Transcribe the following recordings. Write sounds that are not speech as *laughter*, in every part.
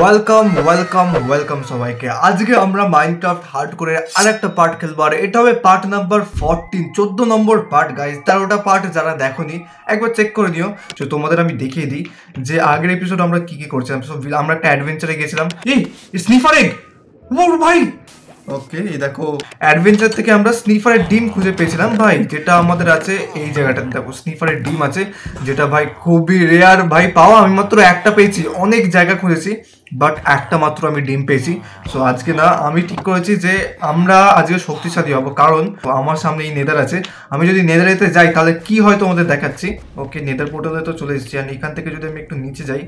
Welcome welcome welcome সবাইকে আজকে আমরা মাইনক্রাফট হার্ড করে আরেকটা পার্ট খেলবো আর এটা হবে পার্ট নাম্বার ফোরটিন চোদ্দ নম্বর পার্ট গাইজ তেরোটা পার্ট যারা দেখোনি একবার চেক করে নিও যে তোমাদের আমি দেখিয়ে দিই যে আগের এপিসোড আমরা কি কি করছিলাম আমরা একটা অ্যাডভেঞ্চারে গেছিলাম এই স্নিফারেগ ওর ভাই ওকে এই দেখো অ্যাডভেঞ্চার থেকে আমরা স্নিফারের ডিম খুঁজে পেয়েছিলাম ভাই যেটা আমাদের আছে এই জায়গাটাতে দেখো স্নিফারের ডিম আছে যেটা ভাই খুবই রেয়ার ভাই পাওয়া আমি মাত্র একটা পেয়েছি অনেক জায়গা খুঁজেছি বাট একটা মাত্র আমি ডিম পেয়েছি সো আজকে না আমি ঠিক করেছি যে আমরা আজকে শক্তিশালী হব কারণ আমার সামনে এই নেদার আছে আমি যদি নেদারেতে যাই তাহলে কি হয় তোমাদের দেখাচ্ছি ওকে নেদার পোর্টালে তো চলে এসেছি আর এখান থেকে যদি আমি একটু নিচে যাই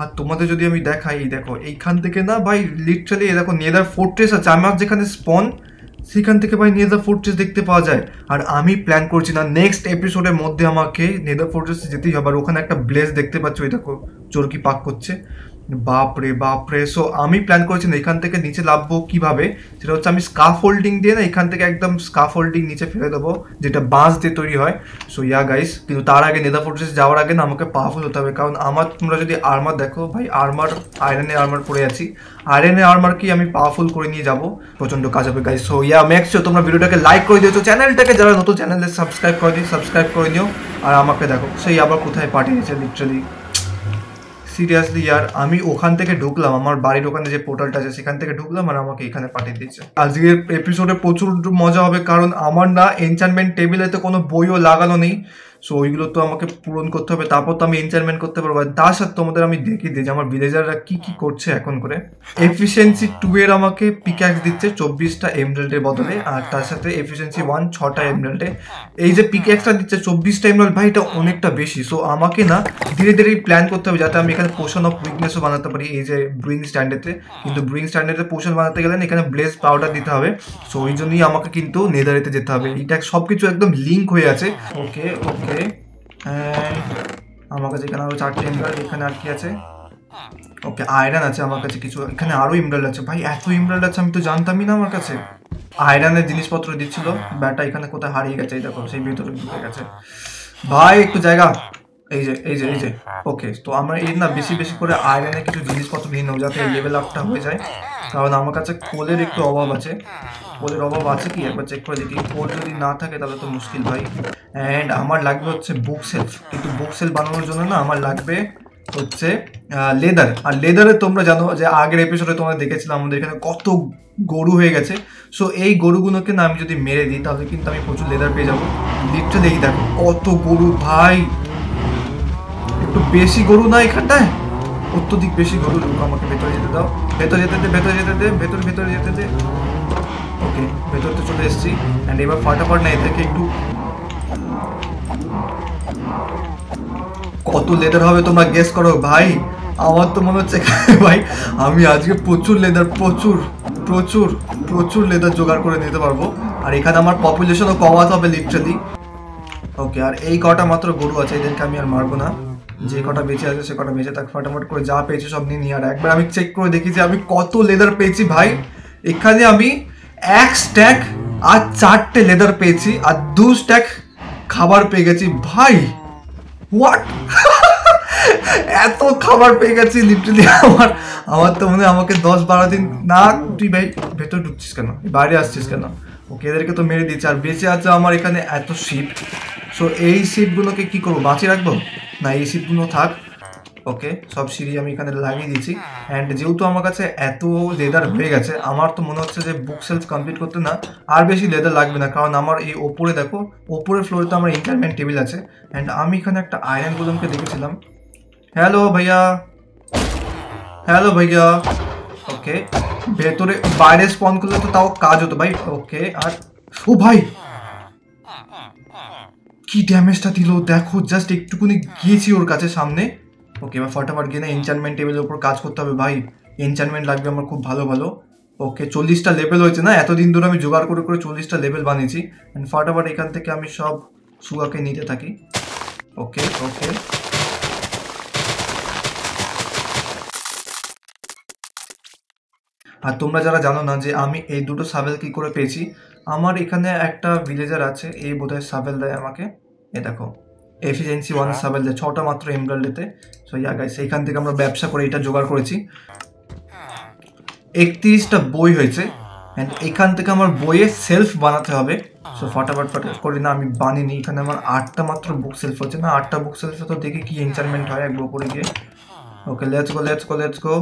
আর তোমাদের যদি আমি দেখাই এই দেখো এইখান থেকে না ভাই লিটারালি এই দেখো নেদার ফোর্ট্রেস আছে আমার যেখানে স্পন সেখান থেকে ভাই নেদার ফোর্ট্রেস দেখতে পাওয়া যায় আর আমি প্ল্যান করছি না নেক্সট এপিসোডের মধ্যে আমাকে নেদার ফোর্ট্রেসে যেতেই হবে আর ওখানে একটা ব্লেস দেখতে পাচ্ছ ওই দেখো চোরকি পাক করছে বাপরে বাপরে সো আমি প্ল্যান করেছি না এখান থেকে নিচে লাভবো কিভাবে সেটা হচ্ছে আমি স্কাফ হোল্ডিং দিয়ে না এখান থেকে একদম স্কাফ হোল্ডিং নিচে ফেলে দেবো যেটা বাঁশ দিয়ে তৈরি হয় সো ইয়া গাইস কিন্তু তার আগে নেদা ফোর্টেস যাওয়ার আগে না আমাকে পাওয়ারফুল হতে হবে কারণ আমার তোমরা যদি আর্মার দেখো ভাই আর্মার আয়রনে আর্মার পরে আছি আয়রনে আর্মার কি আমি পাওয়ারফুল করে নিয়ে যাবো প্রচণ্ড কাজ হবে গাইস সো ইয়া ম্যাক্স তোমরা ভিডিওটাকে লাইক করে দিয়েছো চ্যানেলটাকে যারা নতুন চ্যানেলে সাবস্ক্রাইব করে দিই সাবস্ক্রাইব করে নিও আর আমাকে দেখো সেই আবার কোথায় পাঠিয়েছে লিটারালি সিরিয়াসলি ইয়ার আমি ওখান থেকে ঢুকলাম আমার বাড়ির ওখানে যে পোর্টালটা আছে সেখান থেকে ঢুকলাম আর আমাকে এখানে পাঠিয়ে দিচ্ছে আজকের এপিসোডে প্রচুর মজা হবে কারণ আমার না এনচানমেন্ট টেবিলে তো কোনো বইও লাগানো নেই সো ওইগুলো তো আমাকে পূরণ করতে হবে তারপর তো আমি এনচারমেন্ট করতে পারবো তার সাথে তোমাদের আমি দেখিয়ে দিই যে আমার ভিলেজাররা কি কি করছে এখন করে এফিসিয়েন্সি টু এর আমাকে পিক্যাক্স দিচ্ছে চব্বিশটা এমরাল্টের বদলে আর তার সাথে এফিসিয়েন্সি ওয়ান ছটা এমরাল্টে এই যে পিক্যাক্সটা দিচ্ছে চব্বিশটা এমরাল্ট ভাই এটা অনেকটা বেশি সো আমাকে না ধীরে ধীরে প্ল্যান করতে হবে যাতে আমি এখানে পোষণ অফ উইকনেসও বানাতে পারি এই যে ব্রুইং স্ট্যান্ডেতে কিন্তু ব্রুইং স্ট্যান্ডেতে পোষণ বানাতে গেলে এখানে ব্লেস পাউডার দিতে হবে সো ওই জন্যই আমাকে কিন্তু নেদারেতে যেতে হবে এটা সব কিছু একদম লিঙ্ক হয়ে আছে ওকে ওকে ওকে আমার কাছে এখানে আরও চারটে ইমরাল এখানে আর কি আছে ওকে আয়রন আছে আমার কাছে কিছু এখানে আরও ইমরাল আছে ভাই এত ইমরাল আছে আমি তো জানতামই না আমার কাছে আয়রনের জিনিসপত্র দিচ্ছিল ব্যাটা এখানে কোথায় হারিয়ে গেছে দেখো সেই ভিতরে ঢুকে গেছে ভাই একটু জায়গা এই যে এই যে এই যে ওকে তো আমরা এই না বেশি বেশি করে আয়রনের কিছু জিনিসপত্র নিয়ে নেবো যাতে লেভেল আপটা হয়ে যায় কারণ আমার কাছে কোলের একটু অভাব আছে কোলের অভাব আছে কি একবার চেক করে দেখি কোল যদি না থাকে তাহলে তো মুশকিল ভাই অ্যান্ড আমার লাগবে হচ্ছে বুক সেলফ কিন্তু বুক সেলফ বানানোর জন্য না আমার লাগবে হচ্ছে লেদার আর লেদারে তোমরা জানো যে আগের এপিসোডে তোমরা দেখেছিলাম আমাদের এখানে কত গরু হয়ে গেছে সো এই গরুগুলোকে না আমি যদি মেরে দিই তাহলে কিন্তু আমি প্রচুর লেদার পেয়ে যাবো লিটটা দেখি দেখো কত গরু ভাই একটু বেশি গরু না এখানটায় অত্যধিক বেশি গরু লোক আমাকে ভেতরে যেতে দাও ভেতরে যেতে দে ভেতরে যেতে দে ভেতর ভেতরে যেতে দে ওকে ভেতর তো চলে এসেছি অ্যান্ড এবার ফাটাফাট না এদেরকে একটু কত লেদার হবে তোমরা গেস করো ভাই আমার তো মনে হচ্ছে ভাই আমি আজকে প্রচুর লেদার প্রচুর প্রচুর প্রচুর লেদার জোগাড় করে নিতে পারবো আর এখানে আমার পপুলেশনও কমাতে হবে লিটারালি ওকে আর এই কটা মাত্র গরু আছে এদেরকে আমি আর মারবো না যে কটা বেঁচে আছে সে কটা বেঁচে থাক ফাটাফাট করে যা পেয়েছে সব নিয়ে নিয়ে আর একবার আমি চেক করে দেখি যে আমি কত লেদার পেয়েছি ভাই এখানে আমি এক স্ট্যাক আর চারটে লেদার পেয়েছি আর দু স্ট্যাক খাবার পেয়ে গেছি ভাই হোয়াট *laughs* এত খাবার পেয়ে গেছি লিটারালি আমার আমার তো মনে হয় আমাকে দশ বারো দিন না তুই ভাই ভেতর ঢুকছিস কেন বাইরে আসছিস কেন ওকে এদেরকে তো মেরে দিচ্ছে আর বেঁচে আছে আমার এখানে এত শিপ সো এই সিটগুলোকে কি করবো বাঁচিয়ে রাখবো না এই সিটগুলো থাক ওকে সব সিঁড়ি আমি এখানে লাগিয়ে দিয়েছি অ্যান্ড যেহেতু আমার কাছে এত লেদার হয়ে গেছে আমার তো মনে হচ্ছে যে বুক সেলফ কমপ্লিট করতে না আর বেশি লেদার লাগবে না কারণ আমার এই ওপরে দেখো ওপরের ফ্লোরে তো আমার ইন্টারমেন্ট টেবিল আছে অ্যান্ড আমি এখানে একটা আয়রন গুলোকে দেখেছিলাম হ্যালো ভাইয়া হ্যালো ভাইয়া ওকে ভেতরে বাইরে স্পন করলে তো তাও কাজ হতো ভাই ওকে আর ও ভাই কি ড্যামেজটা দিল দেখো জাস্ট একটুকুনি গিয়েছি ওর কাছে সামনে ওকে এবার ফটাফট গিয়ে না এনচানমেন্ট টেবিলের উপর কাজ করতে হবে ভাই এনচানমেন্ট লাগবে আমার খুব ভালো ভালো ওকে চল্লিশটা লেভেল হয়েছে না এতদিন ধরে আমি জোগাড় করে করে চল্লিশটা লেভেল বানিয়েছি অ্যান্ড ফটাফট এখান থেকে আমি সব সুগাকে নিতে থাকি ওকে ওকে আর তোমরা যারা জানো না যে আমি এই দুটো সাবেল কী করে পেয়েছি আমার এখানে একটা ভিলেজার আছে এই বোধহয় সাবেল দেয় আমাকে এ দেখো এফিসিয়েন্সি ওয়ান সাবেল দেয় ছটা মাত্র এমব্রয়েডারিতে সো ইয়া গাইস এইখান থেকে আমরা ব্যবসা করে এটা জোগাড় করেছি একত্রিশটা বই হয়েছে অ্যান্ড এখান থেকে আমার বইয়ে সেলফ বানাতে হবে সো ফাটাফাট ফটাফট করি না আমি বানিনি এখানে আমার আটটা মাত্র বুক সেলফ হচ্ছে না আটটা বুক সেলফে তো দেখি কি এনচারমেন্ট হয় একবার করে গিয়ে okay let's go let's go let's go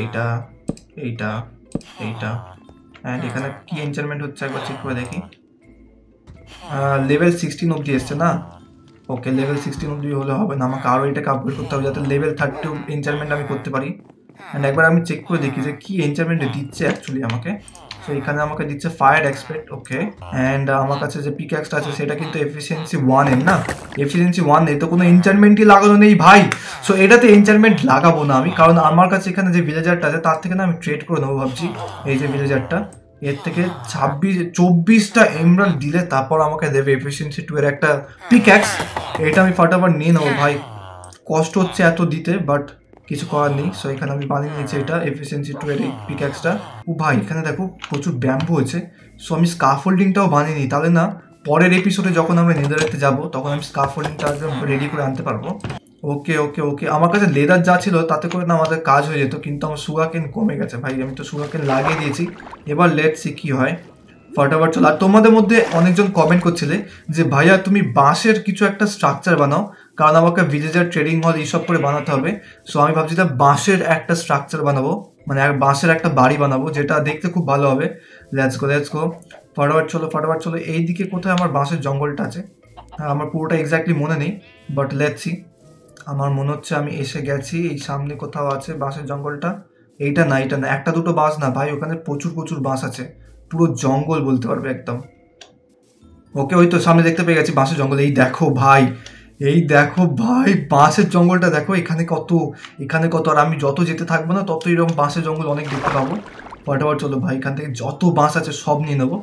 এইটা এইটা এইটা অ্যান্ড এখানে কি এনচারমেন্ট হচ্ছে একবার চেক করে দেখি লেভেল সিক্সটিন অবধি এসছে না ওকে লেভেল সিক্সটিন অবধি হলে হবে না আমাকে আরও এটাকে আপগ্রেড করতে হবে যাতে লেভেল থার্টি এনচারমেন্ট আমি করতে পারি অ্যান্ড একবার আমি চেক করে দেখি যে কি এনচারমেন্ট দিচ্ছে অ্যাকচুয়ালি আমাকে সো এখানে আমাকে দিচ্ছে ফায়ার এক্সপেক্ট ওকে অ্যান্ড আমার কাছে যে এক্সটা আছে সেটা কিন্তু এফিসিয়েন্সি ওয়ানের না এফিসিয়েন্সি ওয়ান নেই তো কোনো এনচারমেন্টই লাগানো নেই ভাই সো এটাতে এনচারমেন্ট লাগাবো না আমি কারণ আমার কাছে এখানে যে ভিলেজারটা আছে তার থেকে না আমি ট্রেড করে নেবো ভাবছি এই যে ভিলেজারটা এর থেকে ছাব্বিশ চব্বিশটা এমরাল দিলে তারপর আমাকে দেবে এফিসিয়েন্সি টু এর একটা পিক্যাক্স এটা আমি ফটাফট নিয়ে নেবো ভাই কষ্ট হচ্ছে এত দিতে বাট কিছু করার নেই সো এখানে আমি বানিয়ে নিয়েছি হ্যাঁ। এটা এফিসিয়েন্সি টু এর পিক্যাক্সটা ও ভাই এখানে দেখো প্রচুর ব্যাম্বু হয়েছে সো আমি স্কাফোল্ডিংটাও বানিয়ে নিই তাহলে না পরের এপিসোডে যখন আমরা নেদারেতে যাব তখন আমি স্কাফোল্ডিংটা একদম রেডি হ্যাঁ। করে আনতে পারবো ওকে ওকে ওকে আমার কাছে লেদার যা ছিল তাতে করে না আমাদের কাজ হয়ে যেত কিন্তু আমার সুগাকেন কমে গেছে ভাই আমি তো সুগাকেন লাগিয়ে দিয়েছি এবার লেট সি কী হয় ফটাফট চলো আর তোমাদের মধ্যে অনেকজন কমেন্ট করছিলে যে ভাইয়া তুমি বাঁশের কিছু একটা স্ট্রাকচার বানাও কারণ আমাকে ভিলেজার ট্রেডিং হল এইসব করে বানাতে হবে সো আমি ভাবছি তা বাঁশের একটা স্ট্রাকচার বানাবো মানে এক বাঁশের একটা বাড়ি বানাবো যেটা দেখতে খুব ভালো হবে লেটস গো লেটস গো ফটাফট চলো ফটাফট চলো এই দিকে কোথায় আমার বাঁশের জঙ্গলটা আছে হ্যাঁ আমার পুরোটা এক্স্যাক্টলি মনে নেই বাট লেটসি আমার মনে হচ্ছে আমি এসে গেছি এই সামনে কোথাও আছে বাঁশের জঙ্গলটা এইটা না এইটা না একটা দুটো বাঁশ না ভাই ওখানে প্রচুর প্রচুর বাঁশ আছে পুরো জঙ্গল বলতে পারবে একদম ওকে ওই তো সামনে দেখতে পেয়ে গেছি বাঁশের জঙ্গল এই দেখো ভাই এই দেখো ভাই বাঁশের জঙ্গলটা দেখো এখানে কত এখানে কত আর আমি যত যেতে থাকবো না তত এরকম বাঁশের জঙ্গল অনেক দেখতে পাবো ফটাফট চলো ভাই এখান থেকে যত বাঁশ আছে সব নিয়ে নেবো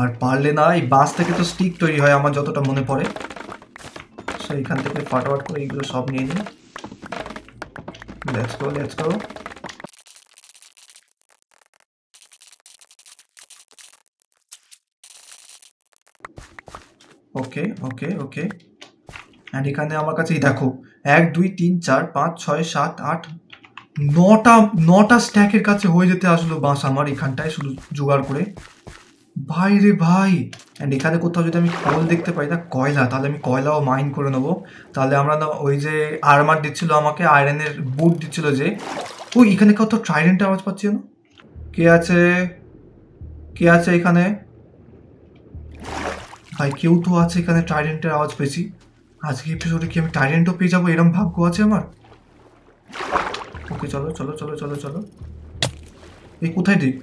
আর পারলে না এই বাঁশ থেকে তো স্টিক তৈরি হয় আমার যতটা মনে পড়ে সো এখান থেকে ফটাফট করে এইগুলো সব নিয়ে নিই let's go let's go okay okay okay and এখানে আমার কাছে এই দেখো এক দুই তিন চার পাঁচ ছয় সাত আট নটা নটা স্ট্যাকের কাছে হয়ে যেতে আসলো বাঁশ আমার এখানটায় শুধু জোগাড় করে ভাই রে ভাই অ্যান্ড এখানে কোথাও যদি আমি কল দেখতে পাই না কয়লা তাহলে আমি কয়লাও মাইন করে নেবো তাহলে আমরা না ওই যে আর্মার দিচ্ছিলো আমাকে আয়রনের বুট দিচ্ছিলো যে ওই এখানে কত ট্রাইডেন্ট আওয়াজ পাচ্ছি না কে আছে কে আছে এখানে ভাই কেউ তো আছে এখানে ট্রাইডেন্টের আওয়াজ পেয়েছি আজকে এপিসোডে কি আমি টাইরেন্টও পেয়ে যাবো এরম ভাগ্য আছে আমার ওকে চলো চলো চলো চলো চলো এই কোথায় দিক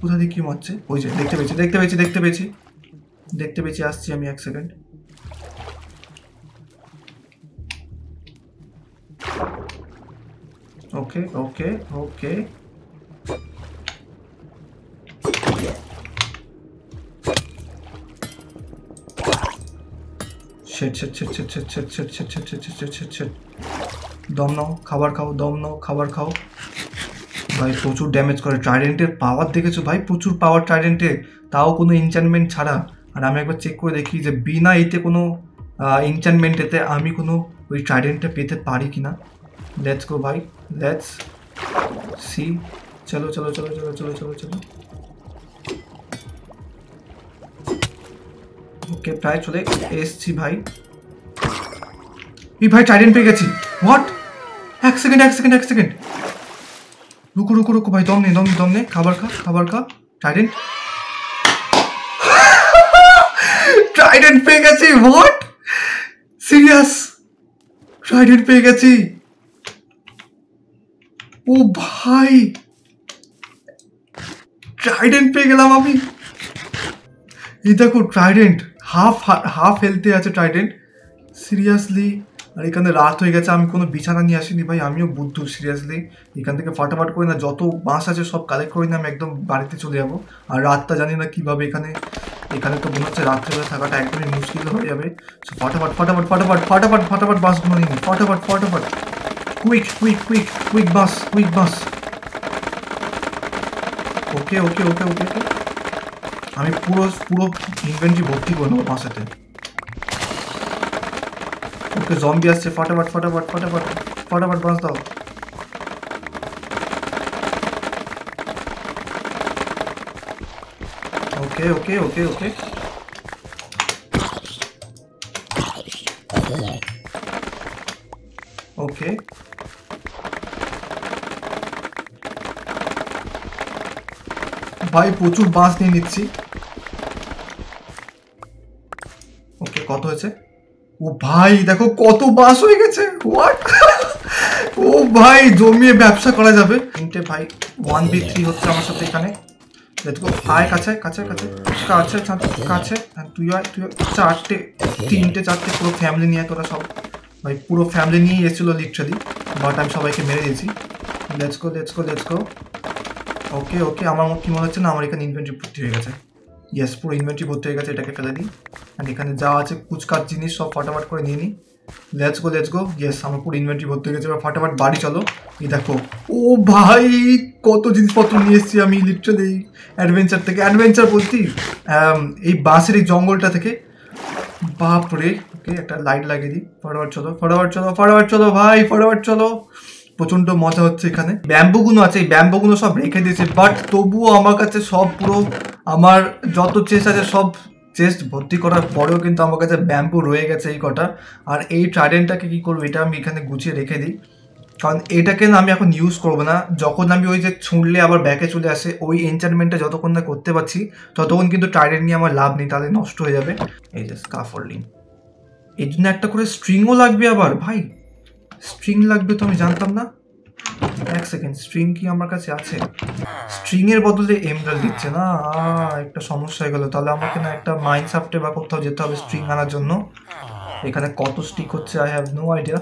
কোথায় দিক কি মারছে ওই যে দেখতে পেয়েছি দেখতে পেয়েছি দেখতে পেয়েছি দেখতে পেয়েছি আসছি আমি এক সেকেন্ড ওকে ওকে ওকে ছেট ছেট ছেট ছেট ছেট ছেট ছেট ছেট ছেট ছেট ছেট ছেট ছেট দম নাও খাবার খাও দম নাও খাবার খাও ভাই প্রচুর ড্যামেজ করে ট্রাইডেন্টের পাওয়ার দেখেছো ভাই প্রচুর পাওয়ার ট্রাইডেন্টে তাও কোনো ইনচানমেন্ট ছাড়া আর আমি একবার চেক করে দেখি যে বিনা এতে কোনো ইনচানমেন্টেতে আমি কোনো ওই ট্রাইডেন্টটা পেতে পারি কি না লেটস গো ভাই লেটস সি চলো চলো চলো চলো চলো চলো চলো ওকে প্রায় চলে এসছি ভাই এই ভাই টাইডেন পেয়ে গেছি হোয়াট এক সেকেন্ড এক সেকেন্ড এক সেকেন্ড রুকু রুকু রুকু ভাই দম নে দম দম নে খাবার খা খাবার খা টাইডেন ট্রাইডেন্ট পেয়ে গেছি হোয়াট সিরিয়াস ট্রাইডেন্ট পেয়ে গেছি ও ভাই ট্রাইডেন্ট পেয়ে গেলাম আমি এই দেখো ট্রাইডেন্ট হাফ হাফ হেলথে আছে টাইটেন সিরিয়াসলি আর এখানে রাত হয়ে গেছে আমি কোনো বিছানা নিয়ে আসিনি ভাই আমিও বুদ্ধ সিরিয়াসলি এখান থেকে ফাটাফাট করে না যত বাঁশ আছে সব কালেক্ট করে না আমি একদম বাড়িতে চলে যাবো আর রাতটা জানি না কীভাবে এখানে এখানে তো মনে হচ্ছে রাত্রেবেলা থাকাটা একদমই মুশকিল হয়ে যাবে সো ফাটাফাট ফাটাফাট ফাটাফাট ফটাফট বাস বাসগুলো নিয়ে ফাটাফাট ফাটাফাট কুইক কুইক কুইক কুইক বাস কুইক বাস okay okay okay okay okay আমি পুরো পুরো ইনভেন্টরি ভর্তি বন পাশেতে ওকে জম্বি আসছে फटाफट फटाफट फटाफट फटाफट फ्रेंड्स দাও ওকে okay okay okay okay bye পুচুল বাস নে নিছি হয়েছে ও ভাই দেখো কত বাস হয়ে গেছে ও ভাই জমিয়ে ব্যবসা করা যাবে তিনটে ভাই ওয়ান বি থ্রি হচ্ছে আমার সাথে এখানে দেখো আয় কাছে কাছে কাছে কাছে কাছে তুই তুই চারটে তিনটে চারটে পুরো ফ্যামিলি নিয়ে তোরা সব ভাই পুরো ফ্যামিলি নিয়ে এসেছিল লিটারালি বাট আমি সবাইকে মেরে দিয়েছি let's go let's go let's go okay okay আমার কি মনে হচ্ছে না আমার এখানে ইনভেন্টরি ভর্তি হয়ে গেছে ইয়েস পুরো ইনভেন্টরি ভর্তি হয়ে গেছে এটাকে ফেলে দিই এন্ড এখানে যা আছে কুচকার জিনিস সব ফাটাফাট করে নিয়ে নিই let's go let's go yes আমার পুরো ইনভেন্টরি ভর্তি হয়ে গেছে এবার ফাটাফাট বাড়ি চলো এই দেখো ও ভাই কত জিনিসপত্র নিয়ে এসেছি আমি লিটারালি অ্যাডভেঞ্চার থেকে অ্যাডভেঞ্চার বলছি um, এই বাঁশের এই জঙ্গলটা থেকে বাপরে ওকে একটা লাইট লাগিয়ে দিই ফটাফট চলো ফটাফট চলো ফটাফট চলো ভাই ফটাফট চলো প্রচণ্ড মজা হচ্ছে এখানে ব্যাম্বুগুলো আছে এই ব্যাম্বুগুলো সব রেখে দিয়েছে বাট তবুও আমার কাছে সব পুরো আমার যত চেস আছে সব চেস্ট ভর্তি করার পরেও কিন্তু আমার কাছে ব্যাম্পু রয়ে গেছে এই কটা আর এই ট্রাইডেন্টটাকে কী করবো এটা আমি এখানে গুছিয়ে রেখে দিই কারণ এটাকে না আমি এখন ইউজ করব না যখন আমি ওই যে ছুঁড়লে আবার ব্যাকে চলে আসে ওই এনচারমেন্টটা যতক্ষণ না করতে পারছি ততক্ষণ কিন্তু টাইডেন্ট নিয়ে আমার লাভ নেই তাহলে নষ্ট হয়ে যাবে এই যে স্কাফোল্ডিং এই জন্য একটা করে স্ট্রিংও লাগবে আবার ভাই স্ট্রিং লাগবে তো আমি জানতাম না এক সেকেন্ড স্ট্রিং কি আমার কাছে আছে স্ট্রিং এর বদলে এমরাল দিচ্ছে না একটা সমস্যা হয়ে গেল তাহলে আমাকে না একটা মাইন সাফটে বা কোথাও যেতে হবে স্ট্রিং আনার জন্য এখানে কত স্টিক হচ্ছে I have no idea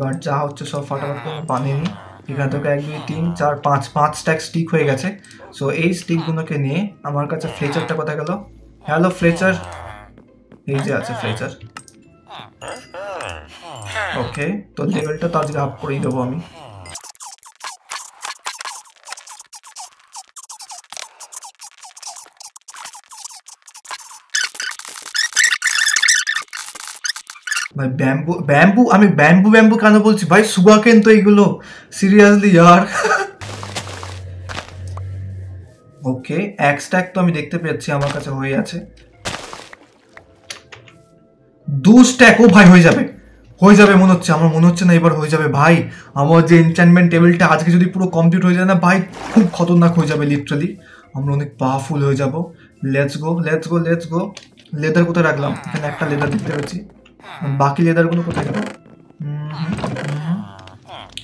but যা হচ্ছে সব ফাটাফাট করে বানিয়ে এখানে এখান থেকে এক দুই তিন চার পাঁচ পাঁচ স্ট্যাক স্টিক হয়ে গেছে সো এই স্টিকগুলোকে নিয়ে আমার কাছে ফ্লেচারটা কথা গেল হ্যালো ফ্লেচার এই যে আছে ফ্লেচার ওকে তো লেভেলটা তো আজকে আপ করেই দেবো আমি ভাই ব্যাম্বু ব্যাম্বু আমি ব্যাম্বু ব্যাম্বু কেন বলছি ভাই কেন তো এইগুলো সিরিয়াসলি ইয়ার ওকে এক স্ট্যাক তো আমি দেখতে পেয়েছি আমার কাছে হয়ে আছে দু স্ট্যাক ও ভাই হয়ে যাবে হয়ে যাবে মনে হচ্ছে আমার মনে হচ্ছে না এবার হয়ে যাবে ভাই আমার যে এনচেনমেন্ট টেবিলটা আজকে যদি পুরো কমপ্লিট হয়ে যায় না ভাই খুব খতরনাক হয়ে যাবে লিটারালি আমরা অনেক পাওয়ারফুল হয়ে যাব let's go let's go let's go leather কোথায় রাখলাম এখানে একটা লেদার দেখতে পাচ্ছি বাকি লেদারগুলো কোথায় গেল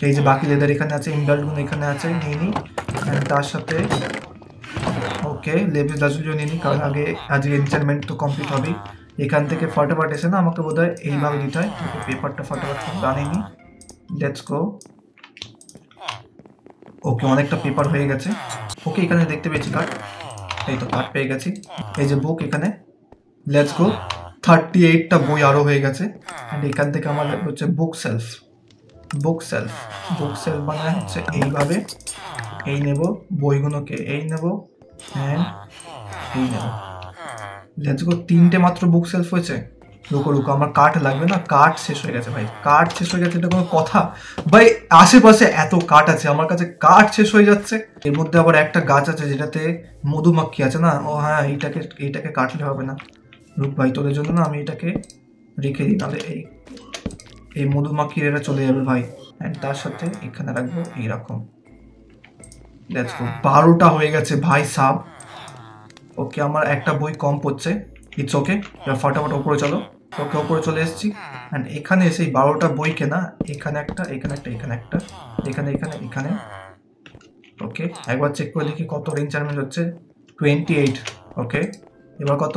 এই যে বাকি লেদার এখানে আছে ইমডালগুলো এখানে আছে নিয়ে নিই তার সাথে ওকে লেবিস ডাসগুলিও নিয়ে নিই কারণ আগে আজকে এনচারমেন্ট তো কমপ্লিট হবেই এখান থেকে ফটাফট এসে না আমাকে বোধ হয় এইভাবে দিতে হয় পেপারটা ফটাফট বানিয়ে নিই লেটস গো ওকে অনেকটা পেপার হয়ে গেছে ওকে এখানে দেখতে পেয়েছি কার্ড এই তো কার্ড পেয়ে গেছি এই যে বুক এখানে লেটস গো থার্টি এইটটা বই আরও হয়ে গেছে অ্যান্ড এখান থেকে আমাদের হচ্ছে bookshelf bookshelf bookshelf বানায় হচ্ছে এইভাবে এই নেব বইগুলোকে এই নেব অ্যান্ড এই নেব লেটস তিনটে মাত্র বুক সেলফ হয়েছে রুকো রুকো আমার কাঠ লাগবে না কাঠ শেষ হয়ে গেছে ভাই কাঠ শেষ হয়ে গেছে এটা কোনো কথা ভাই আশেপাশে এত কাঠ আছে আমার কাছে কাঠ শেষ হয়ে যাচ্ছে এর মধ্যে আবার একটা গাছ আছে যেটাতে মধুমাক্ষি আছে না ও হ্যাঁ এইটাকে এইটাকে কাটলে হবে না রূপ ভাই তোদের জন্য না আমি এটাকে রেখে দিই তাহলে এই এই মধুমাখির এরা চলে যাবে ভাই অ্যান্ড তার সাথে এখানে রাখবো এইরকম দ্যাটস বারোটা হয়ে গেছে ভাই সাব ওকে আমার একটা বই কম পড়ছে ইটস ওকে এবার ফটাফট ওপরে চলো ওকে ওপরে চলে এসেছি অ্যান্ড এখানে এসে এই বারোটা বই কেনা এখানে একটা এখানে একটা এখানে একটা এখানে এখানে এখানে ওকে একবার চেক করে দেখি কত রেঞ্জ চার্জ হচ্ছে টোয়েন্টি এইট ওকে এবার কত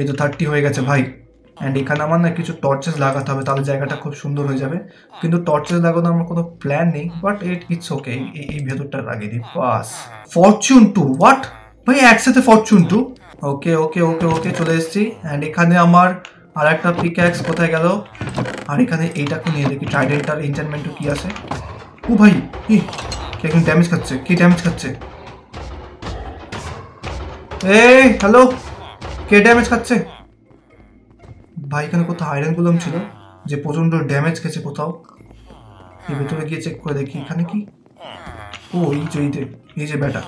এই তো থার্টি হয়ে গেছে ভাই অ্যান্ড এখানে আমার না কিছু টর্চেস লাগাতে হবে তাহলে জায়গাটা খুব সুন্দর হয়ে যাবে কিন্তু টর্চেস লাগানো আমার কোনো প্ল্যান নেই বাট ইট ইটস ওকে এই ভেতরটা লাগিয়ে দিই বাস ফরচুন টু হোয়াট ভাই একসাথে ফরচুন টু ওকে ওকে ওকে ওকে চলে এসেছি অ্যান্ড এখানে আমার আর একটা পিক্যাক্স কোথায় গেল আর এখানে এইটাকে নিয়ে দেখি ট্রাইডেন্টার এন্টারমেন্টও কি আছে ও ভাই কি একজন ড্যামেজ খাচ্ছে কি ড্যামেজ খাচ্ছে এ হ্যালো কে ড্যামেজ খাচ্ছে ভাই এখানে কোথাও আয়রন গুলাম ছিল যে প্রচণ্ড ড্যামেজ খেয়েছে কোথাও এই ভেতরে গিয়ে চেক করে দেখি এখানে কি ও এই যে এই যে এই যে ব্যাটা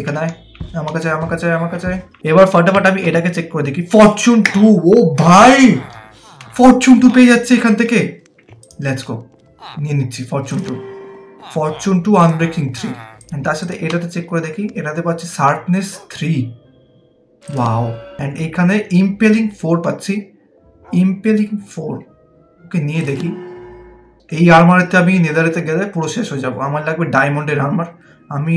এখানে আয় আমার কাছে আমার কাছে আমার কাছে এবার ফটাফট আমি এটাকে চেক করে দেখি ফরচুন টু ও ভাই ফরচুন টু পেয়ে যাচ্ছে এখান থেকে লেটস গো নিয়ে নিচ্ছি fortune two fortune two unbreaking three তার সাথে এটাতে চেক করে দেখি এটাতে পাচ্ছি শার্পনেস থ্রি ওয়াও অ্যান্ড এখানে ইম্পেলিং ফোর পাচ্ছি ইম্পেলিং ফোর ওকে নিয়ে দেখি এই আর্মারেতে আমি নেদারেতে গেলে পুরো শেষ হয়ে যাবো আমার লাগবে ডায়মন্ডের আর্মার আমি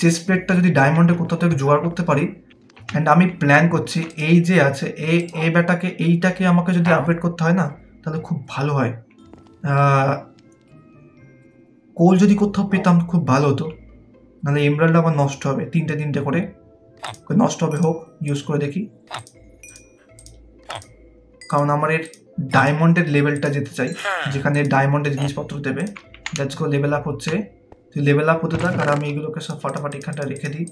চেস্ট প্লেটটা যদি ডায়মন্ডে কোথাও থেকে জোগাড় করতে পারি অ্যান্ড আমি প্ল্যান করছি এই যে আছে এ এ ব্যাটাকে এইটাকে আমাকে যদি আপডেট করতে হয় না তাহলে খুব ভালো হয় কোল যদি কোথাও পেতাম খুব ভালো হতো নাহলে এমব্রাল্ড আমার নষ্ট হবে তিনটে তিনটে করে নষ্ট হবে হোক ইউজ করে দেখি কারণ আমার এর ডায়মন্ডের লেভেলটা যেতে চাই হ্যাঁ। যেখানে ডায়মন্ডের জিনিসপত্র দেবে দ্যাটস গো লেভেল আপ হচ্ছে তুই লেভেল আপ হতে থাক আর আমি এগুলোকে সব ফাটাফাটি এখানটা রেখে দিই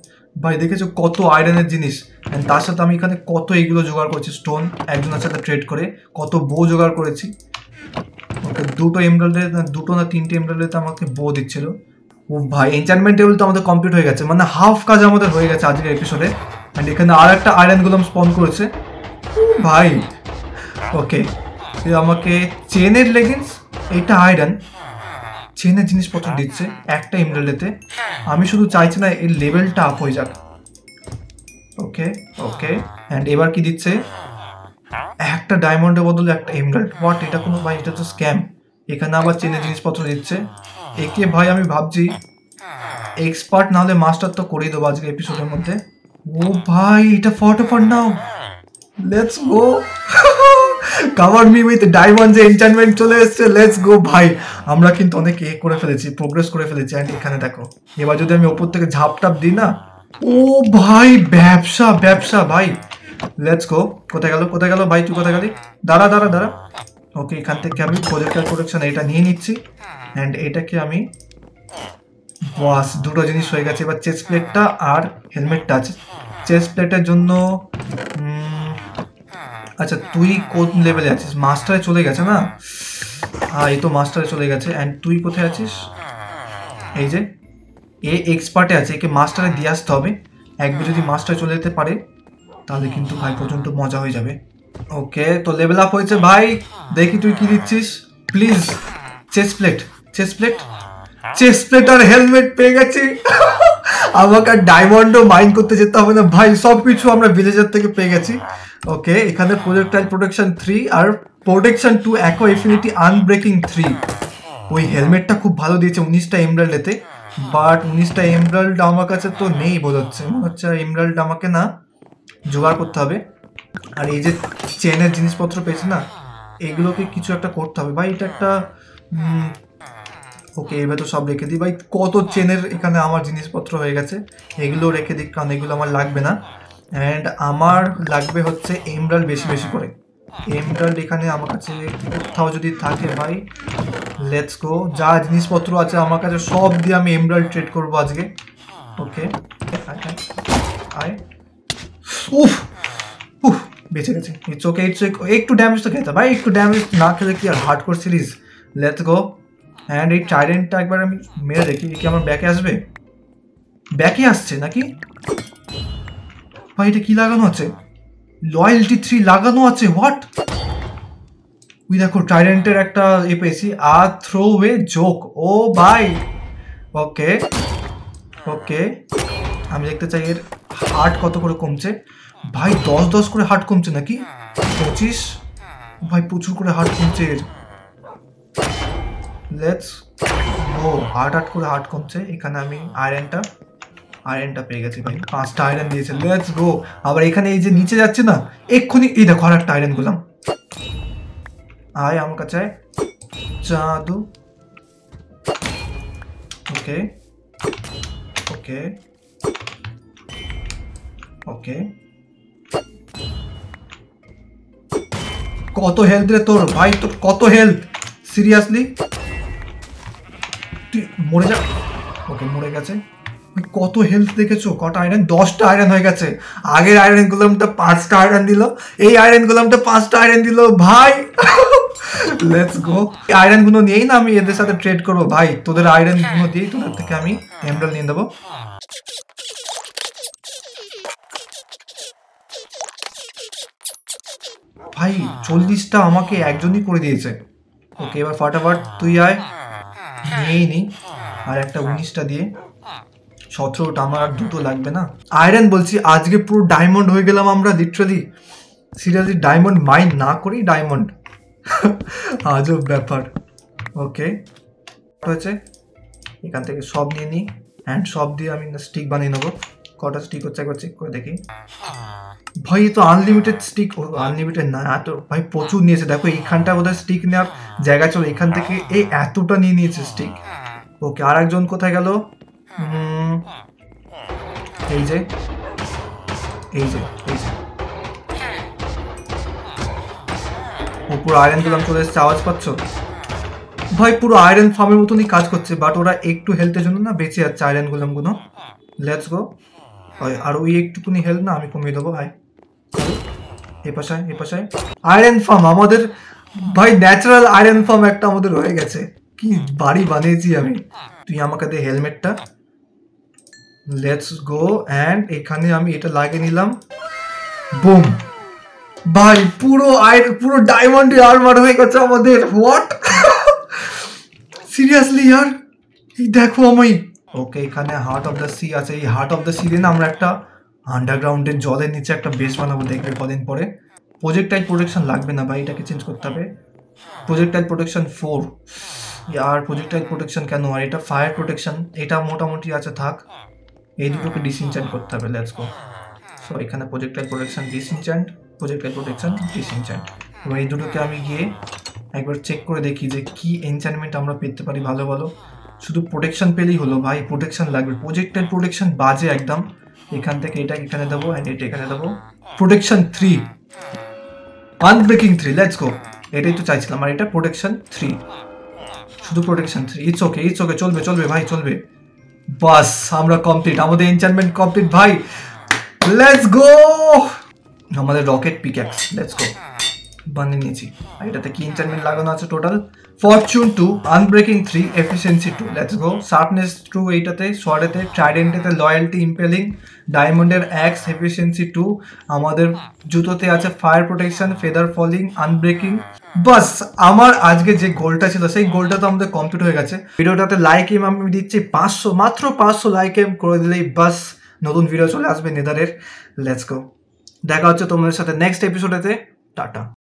ভাই দেখেছো কত আয়রনের জিনিস অ্যান্ড তার সাথে আমি এখানে কত এগুলো জোগাড় করেছি স্টোন একজনের সাথে ট্রেড করে কত বো জোগাড় করেছি ওকে দুটো এমব্রয়ডারি দুটো না তিনটে এমব্রয়ডারিতে আমাকে বো দিচ্ছিলো ও ভাই এনচানমেন্ট টেবিল তো আমাদের কমপ্লিট হয়ে গেছে মানে হাফ কাজ আমাদের হয়ে গেছে আজকের এপিসোডে অ্যান্ড এখানে আর একটা আয়রনগুলো গোলাম স্পন করেছে ভাই ওকে আমাকে চেনের লেগিংস এটা আয়রন চেনের জিনিসপত্র দিচ্ছে একটা ইমরেলেতে আমি শুধু চাইছি না এর লেভেলটা আপ হয়ে যাক ওকে ওকে অ্যান্ড এবার কি দিচ্ছে একটা ডায়মন্ডের বদলে একটা এমরাল্ড হোয়াট এটা কোনো ভাই এটা তো স্ক্যাম এখানে আবার চেনের জিনিসপত্র দিচ্ছে একে ভাই আমি ভাবছি এক্সপার্ট না হলে মাস্টার তো করেই দেবো আজকে এপিসোডের মধ্যে ও ভাই এটা ফটোফট নাও let's go cover me with diamond যে চলে এসেছে লেটস গো ভাই আমরা কিন্তু অনেক এ করে ফেলেছি প্রোগ্রেস করে ফেলেছি অ্যান্ড এখানে দেখো এবার যদি আমি ওপর থেকে ঝাপ টাপ দিই না ও ভাই ব্যবসা ব্যবসা ভাই লেটস গো কোথায় গেল কোথায় গেল ভাই তুই কোথায় গেলি দাঁড়া দাঁড়া দাঁড়া ওকে এখান থেকে আমি প্রজেক্টার প্রোডাকশন এটা নিয়ে নিচ্ছি অ্যান্ড এটাকে আমি বাস দুটো জিনিস হয়ে গেছে এবার চেস প্লেটটা আর হেলমেটটা আছে চেস প্লেটের জন্য আচ্ছা তুই কোন লেভেলে আছিস মাস্টারে চলে গেছে না হ্যাঁ এই তো মাস্টারে চলে গেছে অ্যান্ড তুই কোথায় আছিস এই যে এ এক্সপার্টে আছে একে মাস্টারে দিয়ে আসতে হবে একবার যদি মাস্টার চলে যেতে পারে তাহলে কিন্তু ভাই পর্যন্ত মজা হয়ে যাবে ওকে তো লেভেল আপ হয়েছে ভাই দেখি তুই কি দিচ্ছিস please chestplate chestplate chestplate আর হেলমেট পেয়ে গেছি *laughs* আমাকে আর ডায়মন্ডও মাইন করতে যেতে হবে না ভাই সব কিছু আমরা ভিলেজার থেকে পেয়ে গেছি ওকে এখানে প্রজেক্টাইল প্রোটেকশন থ্রি আর protection two aqua infinity unbreaking three ওই হেলমেটটা খুব ভালো দিয়েছে উনিশটা এতে বাট উনিশটা এমরাল্ড আমার কাছে তো নেই বোধ হচ্ছে মনে হচ্ছে এমরাল্ড আমাকে না জোগাড় করতে হবে আর এই যে চেনের জিনিসপত্র পেয়েছে না এগুলোকে কিছু একটা করতে হবে ভাই এটা একটা ওকে এবার তো সব রেখে দিই ভাই কত চেনের এখানে আমার জিনিসপত্র হয়ে গেছে এগুলো রেখে দিই কারণ এগুলো আমার লাগবে না অ্যান্ড আমার লাগবে হচ্ছে এমরাল বেশি বেশি করে এমরাল এখানে আমার কাছে কোথাও যদি থাকে ভাই লেটস গো যা জিনিসপত্র আছে আমার কাছে সব দিয়ে আমি এমরাল ট্রেড করবো আজকে ওকে আয় উফ উফ বেঁচে গেছে ইটস ওকে ইটস একটু ড্যামেজ তো খেতে ভাই একটু ড্যামেজ না খেলে কি আর hardcore series let's go and এই টাইডেন্টটা একবার আমি মেরে দেখি কি আমার ব্যাকে আসবে ব্যাকে আসছে নাকি ভাই এটা কি লাগানো আছে লয়্যালটি থ্রি লাগানো আছে হোয়াট উই দেখো টাইডেন্টের একটা এ পেয়েছি আর থ্রো ওয়ে জোক ও বাই ওকে ওকে আমি দেখতে চাই এর হার্ট কত করে কমছে ভাই দশ দশ করে হাট কমছে নাকি পঁচিশ ভাই প্রচুর করে হাট কমছে এর লেটস হাট হাট করে হাট কমছে এখানে আমি আয়রনটা আয়রনটা পেয়ে গেছি ভাই পাঁচটা আয়রন দিয়েছে লেটস গো আবার এখানে এই যে নিচে যাচ্ছে না এক্ষুনি এই দেখো আর একটা আয়রন করলাম আয় আমার কাছে জাদু ওকে ওকে ওকে কত হেলথ রে তোর ভাই তোর কত হেলথ সিরিয়াসলি তুই মরে যা ওকে মরে গেছে কত হেলথ দেখেছো কটা আয়রন দশটা আয়রন হয়ে গেছে আগের আয়রন তো পাঁচটা আয়রন দিল এই আয়রন তো পাঁচটা আয়রন দিল ভাই লেটস গো আয়রন গুলো নিয়েই না আমি এদের সাথে ট্রেড করবো ভাই তোদের আয়রন গুলো দিয়েই তোদের থেকে আমি এমরাল নিয়ে নেবো ভাই হ্যাঁ। চল্লিশটা আমাকে একজনই করে দিয়েছে ওকে এবার ফাটাফাট তুই আয় নিয়েই নি আর একটা উনিশটা দিয়ে সতেরোটা আমার আর দুটো লাগবে না আয়রন বলছি আজকে পুরো ডায়মন্ড হয়ে গেলাম আমরা লিটারালি সিরিয়াসলি ডায়মন্ড মাইন না করি ডায়মন্ড আজও ব্যাপার ওকে হয়েছে এখান থেকে সব নিয়ে নিই অ্যান্ড সব দিয়ে আমি স্টিক বানিয়ে নেবো কটা স্টিক হচ্ছে একবার চেক করে দেখি ভাই তো আনলিমিটেড স্টিক আনলিমিটেড না এত ভাই প্রচুর নিয়েছে দেখো এইখানটা বোধহয় স্টিক নেওয়ার জায়গা ছিল এখান থেকে এই এতটা নিয়ে নিয়েছে স্টিক ওকে আর একজন কোথায় গেল এই যে এই যে এই যে ও পুরো আয়রন গুলাম চলে এসছে আওয়াজ পাচ্ছ ভাই পুরো আয়রন ফার্মের মতনই কাজ করছে বাট ওরা একটু হেলথের জন্য না বেঁচে যাচ্ছে আয়রন গুলো লেটস গো হয় আর ওই একটুকুনি হেল্প না আমি কমিয়ে দেবো ভাই এপাশায় পাশায় এ পাশায় আয়রন ফার্ম আমাদের ভাই ন্যাচারাল আয়রন ফার্ম একটা আমাদের হয়ে গেছে কি বাড়ি বানিয়েছি আমি তুই আমাকে দে হেলমেটটা লেটস গো অ্যান্ড এখানে আমি এটা লাগিয়ে নিলাম বোম ভাই পুরো আয়ের পুরো ডায়মন্ড আর্মার হয়ে গেছে আমাদের হোয়াট সিরিয়াসলি ইয়ার এই দেখো আমি ওকে এখানে হার্ট অফ দ্য সি আছে এই হার্ট অফ দ্য সি দিন আমরা একটা আন্ডারগ্রাউন্ডের জলের নিচে একটা বেস বানাবো দেখবে কদিন পরে টাইপ প্রোটেকশন লাগবে না ভাই এটাকে চেঞ্জ করতে হবে টাইপ প্রোটেকশন ফোর আর টাইপ প্রোটেকশন কেন আর এটা ফায়ার প্রোটেকশন এটা মোটামুটি আছে থাক এই দুটোকে ডিসইনচ্যান্ট করতে হবে লেটস গো সো এখানে type protection project type protection disenchant এবার এই দুটোকে আমি গিয়ে একবার চেক করে দেখি যে কি এনচ্যান্টমেন্ট আমরা পেতে পারি ভালো ভালো শুধু প্রোটেকশন পেলেই হলো ভাই প্রোটেকশন লাগবে প্রজেক্টের প্রোটেকশন বাজে একদম এখান থেকে এটা এখানে দেবো অ্যান্ড এটা এখানে দেবো protection three unbreaking three let's go এটাই তো চাইছিলাম আর এটা প্রোটেকশন থ্রি শুধু protection three it's okay it's okay চলবে চলবে ভাই চলবে বাস আমরা কমপ্লিট আমাদের এনচারমেন্ট কমপ্লিট ভাই লেটস গো আমাদের রকেট পিক্যাক্স লেটস গো বানিয়ে নিয়েছি আর এটাতে কি এনচারমেন্ট লাগানো আছে total fortune two unbreaking three efficiency two let's go sharpness two এইটাতে সরেতে ট্রাইডেন্টেতে লয়্যালটি ইম্পেলিং ডায়মন্ডের অ্যাক্স এফিসিয়েন্সি টু আমাদের জুতোতে আছে fire protection feather falling unbreaking বাস আমার আজকে যে গোলটা ছিল সেই গোলটা তো আমাদের কমপ্লিট হয়ে গেছে ভিডিওটাতে লাইক এম আমি দিচ্ছি পাঁচশো মাত্র পাঁচশো লাইক এম করে দিলেই বাস নতুন ভিডিও চলে আসবে নেদারের লেটস গো দেখা হচ্ছে তোমাদের সাথে নেক্সট এপিসোডেতে টাটা